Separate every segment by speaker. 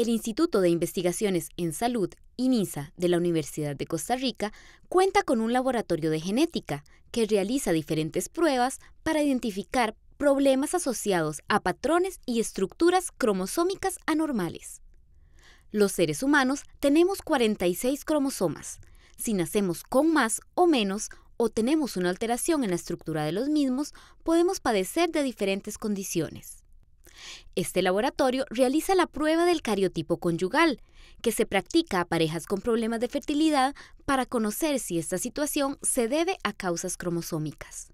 Speaker 1: El Instituto de Investigaciones en Salud, INISA, de la Universidad de Costa Rica, cuenta con un laboratorio de genética que realiza diferentes pruebas para identificar problemas asociados a patrones y estructuras cromosómicas anormales. Los seres humanos tenemos 46 cromosomas. Si nacemos con más o menos o tenemos una alteración en la estructura de los mismos, podemos padecer de diferentes condiciones. Este laboratorio realiza la prueba del cariotipo conyugal, que se practica a parejas con problemas de fertilidad para conocer si esta situación se debe a causas cromosómicas.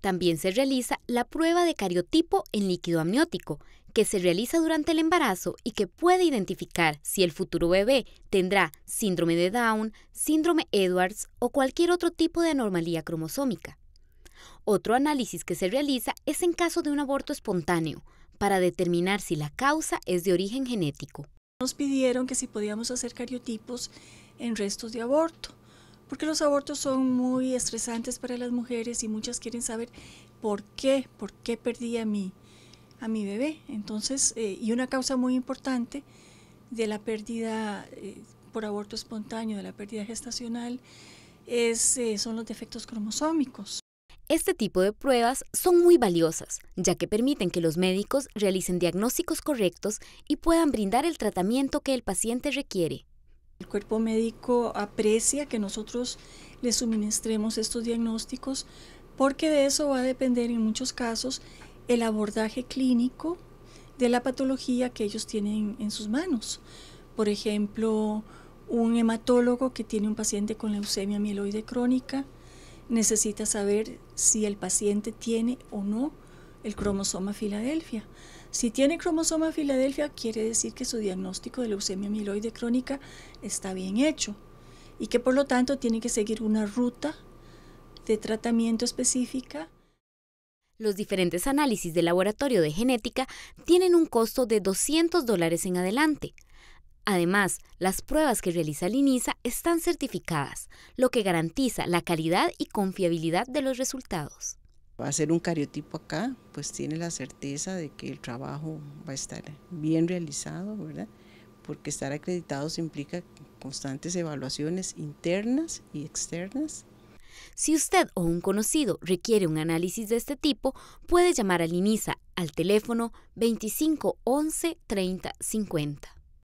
Speaker 1: También se realiza la prueba de cariotipo en líquido amniótico, que se realiza durante el embarazo y que puede identificar si el futuro bebé tendrá síndrome de Down, síndrome Edwards o cualquier otro tipo de anomalía cromosómica. Otro análisis que se realiza es en caso de un aborto espontáneo, para determinar si la causa es de origen genético.
Speaker 2: Nos pidieron que si podíamos hacer cariotipos en restos de aborto, porque los abortos son muy estresantes para las mujeres y muchas quieren saber por qué, por qué perdí a mi, a mi bebé. Entonces, eh, y una causa muy importante de la pérdida eh, por aborto espontáneo, de la pérdida gestacional, es, eh, son los defectos cromosómicos.
Speaker 1: Este tipo de pruebas son muy valiosas, ya que permiten que los médicos realicen diagnósticos correctos y puedan
Speaker 2: brindar el tratamiento que el paciente requiere. El cuerpo médico aprecia que nosotros le suministremos estos diagnósticos porque de eso va a depender en muchos casos el abordaje clínico de la patología que ellos tienen en sus manos. Por ejemplo, un hematólogo que tiene un paciente con leucemia mieloide crónica necesita saber si el paciente tiene o no el cromosoma Filadelfia. Si tiene cromosoma Filadelfia, quiere decir que su diagnóstico de leucemia amiloide crónica está bien hecho y que por lo tanto tiene que seguir una ruta de tratamiento específica.
Speaker 1: Los diferentes análisis del laboratorio de genética tienen un costo de 200 dólares en adelante. Además, las pruebas que realiza Linisa están certificadas, lo que garantiza la calidad y confiabilidad de los resultados. Va a ser un cariotipo
Speaker 2: acá, pues tiene la certeza de que el trabajo va a estar bien realizado, ¿verdad? Porque estar acreditados implica constantes evaluaciones internas
Speaker 1: y externas si usted o un conocido requiere un análisis de este tipo, puede llamar a Linisa al teléfono 25 11 30 50.